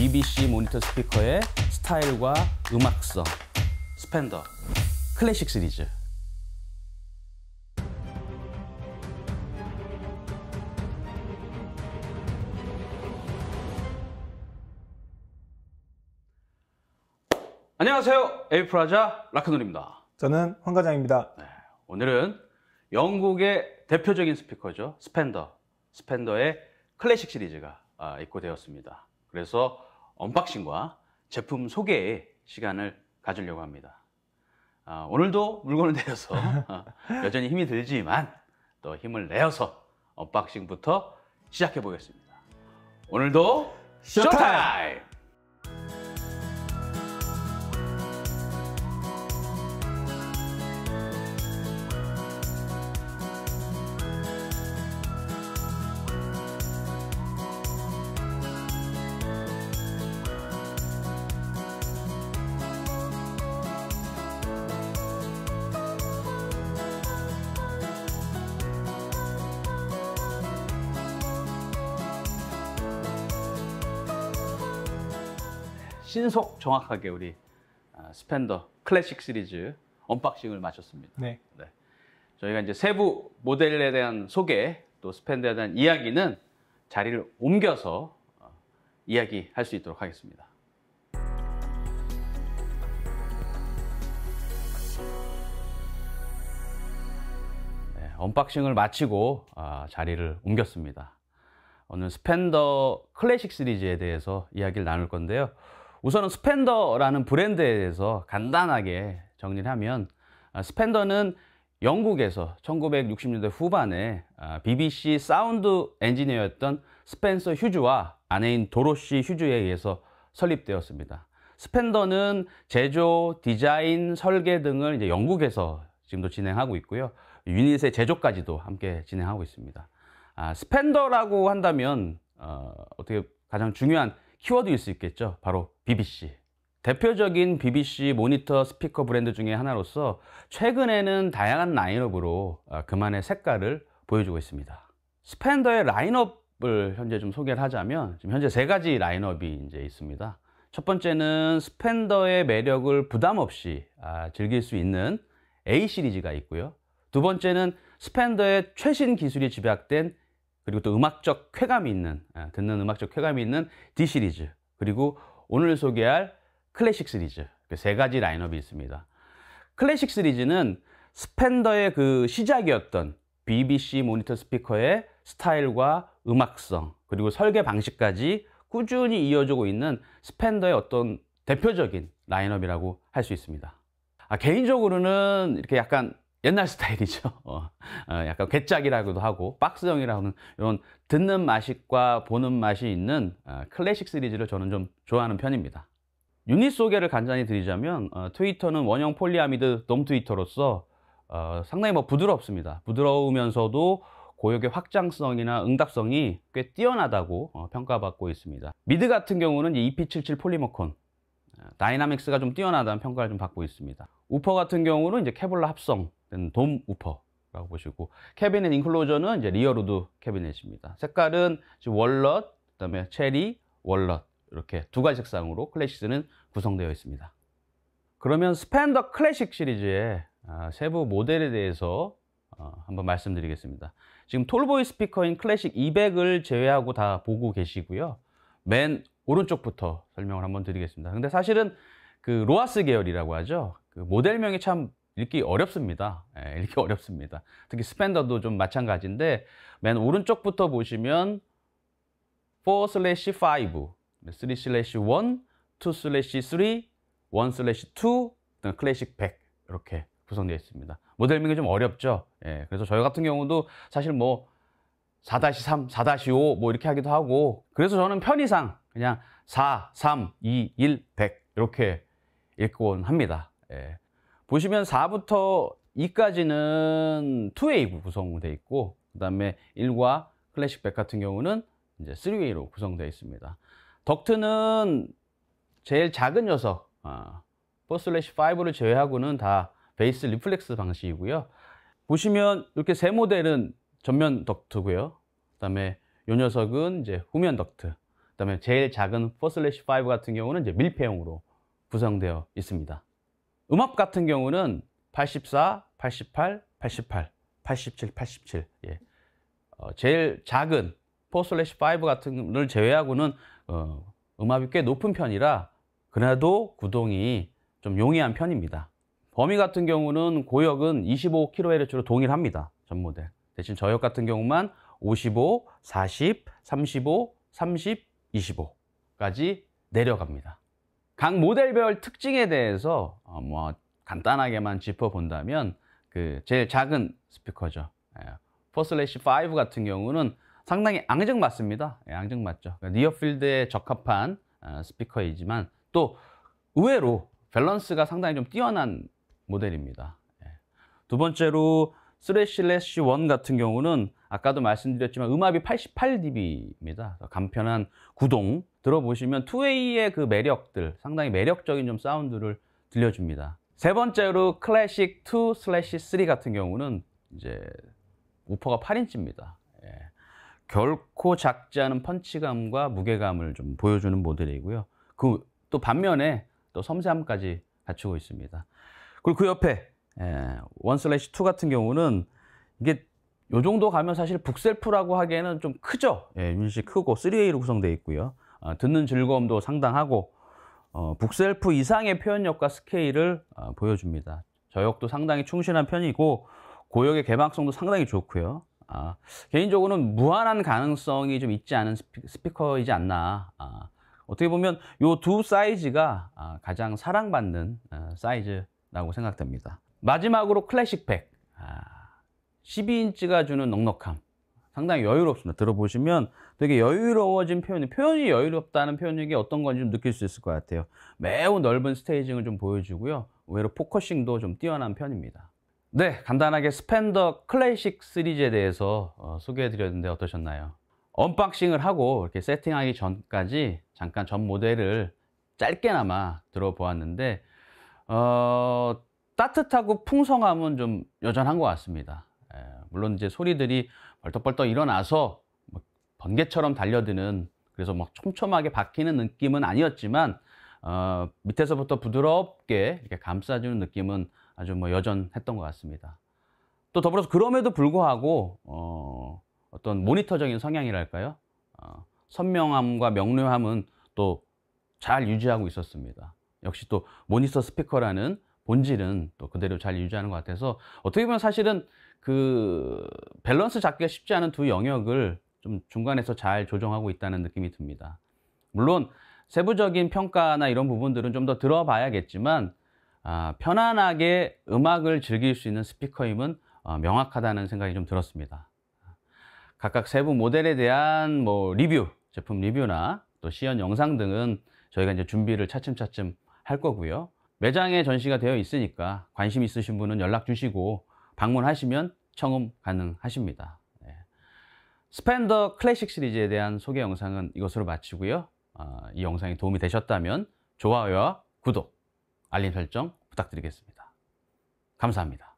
BBC 모니터 스피커의 스타일과 음악성 스펜더 클래식 시리즈 안녕하세요. 에이프라자 라크놀입니다 저는 황과장입니다. 네, 오늘은 영국의 대표적인 스피커죠. 스펜더. 스펜더의 클래식 시리즈가 아, 입고되었습니다. 그래서 언박싱과 제품 소개 시간을 가지려고 합니다. 아, 오늘도 물건을 내려서 어, 여전히 힘이 들지만 또 힘을 내어서 언박싱부터 시작해 보겠습니다. 오늘도 쇼타임! 신속 정확하게 우리 아, 스펜더 클래식 시리즈 언박싱을 마쳤습니다. 네. 네. 저희가 이제 세부 모델에 대한 소개 또 스펜더에 대한 이야기는 자리를 옮겨서 어, 이야기할 수 있도록 하겠습니다. 네, 언박싱을 마치고 아, 자리를 옮겼습니다. 오늘 스펜더 클래식 시리즈에 대해서 이야기를 나눌 건데요. 우선은 스펜더라는 브랜드에 대해서 간단하게 정리를 하면 아, 스펜더는 영국에서 1960년대 후반에 BBC 아, 사운드 엔지니어였던 스펜서 휴즈와 아내인 도로시 휴즈에 의해서 설립되었습니다. 스펜더는 제조, 디자인, 설계 등을 이제 영국에서 지금도 진행하고 있고요. 유닛의 제조까지도 함께 진행하고 있습니다. 아, 스펜더라고 한다면 어, 어떻게 가장 중요한 키워드일 수 있겠죠. 바로 BBC. 대표적인 BBC 모니터 스피커 브랜드 중에 하나로서 최근에는 다양한 라인업으로 아, 그만의 색깔을 보여주고 있습니다. 스펜더의 라인업을 현재 좀 소개를 하자면 지금 현재 세 가지 라인업이 이제 있습니다. 첫 번째는 스펜더의 매력을 부담 없이 아, 즐길 수 있는 A 시리즈가 있고요. 두 번째는 스펜더의 최신 기술이 집약된 그리고 또 음악적 쾌감이 있는 예, 듣는 음악적 쾌감이 있는 D 시리즈 그리고 오늘 소개할 클래식 시리즈 그 세 가지 라인업이 있습니다. 클래식 시리즈는 스펜더의 그 시작이었던 BBC 모니터 스피커의 스타일과 음악성 그리고 설계 방식까지 꾸준히 이어지고 있는 스펜더의 어떤 대표적인 라인업이라고 할 수 있습니다. 아, 개인적으로는 이렇게 약간 옛날 스타일이죠. 어, 어, 약간 괴짝이라고도 하고 박스형이라고는 이런 듣는 맛과 보는 맛이 있는 어, 클래식 시리즈를 저는 좀 좋아하는 편입니다. 유닛 소개를 간단히 드리자면 어, 트위터는 원형 폴리아미드 돔 트위터로서 어, 상당히 뭐 부드럽습니다. 부드러우면서도 고역의 확장성이나 응답성이 꽤 뛰어나다고 어, 평가받고 있습니다. 미드 같은 경우는 EP77 폴리모콘 다이나믹스가 좀 뛰어나다는 평가를 좀 받고 있습니다. 우퍼 같은 경우는 이제 케블라 합성 돔 우퍼라고 보시고 캐비넷 인클로저는 이제 리어로드 캐비넷입니다. 색깔은 월넛, 그다음에 체리, 월넛 이렇게 두 가지 색상으로 클래식스는 구성되어 있습니다. 그러면 스펜더 클래식 시리즈의 아, 세부 모델에 대해서 어, 한번 말씀드리겠습니다. 지금 톨보이 스피커인 클래식 200을 제외하고 다 보고 계시고요. 맨 오른쪽부터 설명을 한번 드리겠습니다. 근데 사실은 그 로아스 계열이라고 하죠. 그 모델명이 참 읽기 어렵습니다. 예, 읽기 어렵습니다. 특히 스펜더도 좀 마찬가지인데 맨 오른쪽부터 보시면 4 슬래시 5, 3 슬래시 1, 2 슬래시 3, 1 슬래시 2, 클래식 100 이렇게 구성되어 있습니다. 모델링이좀 어렵죠. 예, 그래서 저희 같은 경우도 사실 뭐 4-3, 4-5뭐 이렇게 하기도 하고 그래서 저는 편의상 그냥 4, 3, 2, 1, 100 이렇게 읽곤 합니다. 예. 보시면 4부터 2까지는 2웨이로 구성되어 있고 그 다음에 1과 클래식백 같은 경우는 이제 3웨이로 구성되어 있습니다 덕트는 제일 작은 녀석 아, 4-5를 제외하고는 다 베이스 리플렉스 방식이고요 보시면 이렇게 세 모델은 전면 덕트고요 그 다음에 이 녀석은 이제 후면 덕트 그 다음에 제일 작은 4-5 같은 경우는 이제 밀폐형으로 구성되어 있습니다 음압 같은 경우는 84, 88, 88, 87, 87. 예. 어, 제일 작은 포4/5 같은 걸 제외하고는 어, 음압이 꽤 높은 편이라 그래도 구동이 좀 용이한 편입니다. 범위 같은 경우는 고역은 25kHz로 동일합니다. 전 모델. 대신 저역 같은 경우만 55, 40, 35, 30, 25까지 내려갑니다. 각 모델별 특징에 대해서 어, 뭐 간단하게만 짚어본다면 그 제일 작은 스피커죠. 예. 포슬래시 5 같은 경우는 상당히 앙증 맞습니다. 예, 앙증 맞죠. 그러니까 니어필드에 적합한 어, 스피커이지만 또 의외로 밸런스가 상당히 좀 뛰어난 모델입니다. 예. 두 번째로 스레슬래쉬1 같은 경우는 아까도 말씀드렸지만 음압이 88dB입니다. 간편한 구동 들어보시면 2 a 의그 매력들 상당히 매력적인 좀 사운드를 들려줍니다. 세 번째로 클래식 2 슬래시 3 같은 경우는 이제 우퍼가 8인치입니다. 예. 결코 작지 않은 펀치감과 무게감을 좀 보여주는 모델이고요. 그 또 반면에 또 섬세함까지 갖추고 있습니다. 그리고 그 옆에 예, 원 슬래시 투 같은 경우는 이게 요 정도 가면 사실 북셀프라고 하기에는 좀 크죠. 예, 유닛이 크고 3A로 구성되어 있고요. 아, 듣는 즐거움도 상당하고 어, 북셀프 이상의 표현력과 스케일을 어, 보여줍니다. 저역도 상당히 충실한 편이고 고역의 개방성도 상당히 좋고요. 아, 개인적으로는 무한한 가능성이 좀 있지 않은 스피, 커이지 않나. 아, 어떻게 보면 이 두 사이즈가 아, 가장 사랑받는 아, 사이즈라고 생각됩니다. 마지막으로 클래식팩. 12인치가 아, 주는 넉넉함. 상당히 여유롭습니다. 들어보시면 되게 여유로워진 표현이, 표현이 여유롭다는 표현이 어떤 건지 좀 느낄 수 있을 것 같아요. 매우 넓은 스테이징을 좀 보여주고요. 의외로 포커싱도 좀 뛰어난 편입니다. 네, 간단하게 스펜더 클래식 시리즈에 대해서 어, 소개해드렸는데 어떠셨나요? 언박싱을 하고 이렇게 세팅하기 전까지 잠깐 전 모델을 짧게나마 들어보았는데 어, 따뜻하고 풍성함은 좀 여전한 것 같습니다. 예, 물론 이제 소리들이 벌떡벌떡 일어나서 번개처럼 달려드는 그래서 막 촘촘하게 박히는 느낌은 아니었지만 어, 밑에서부터 부드럽게 이렇게 감싸주는 느낌은 아주 뭐 여전했던 것 같습니다. 또 더불어서 그럼에도 불구하고 어, 어떤 모니터적인 성향이랄까요? 어, 선명함과 명료함은 또 잘 유지하고 있었습니다. 역시 또 모니터 스피커라는 본질은 또 그대로 잘 유지하는 것 같아서 어떻게 보면 사실은 그 밸런스 잡기가 쉽지 않은 두 영역을 좀 중간에서 잘 조정하고 있다는 느낌이 듭니다. 물론 세부적인 평가나 이런 부분들은 좀 더 들어봐야겠지만 아, 편안하게 음악을 즐길 수 있는 스피커임은 어, 명확하다는 생각이 좀 들었습니다. 각각 세부 모델에 대한 뭐 리뷰, 제품 리뷰나 또 시연 영상 등은 저희가 이제 준비를 차츰차츰 할 거고요. 매장에 전시가 되어 있으니까 관심 있으신 분은 연락 주시고 방문하시면 청음 가능하십니다. 네. 스펜더 클래식 시리즈에 대한 소개 영상은 이것으로 마치고요. 어, 이 영상이 도움이 되셨다면 좋아요와 구독, 알림 설정 부탁드리겠습니다. 감사합니다.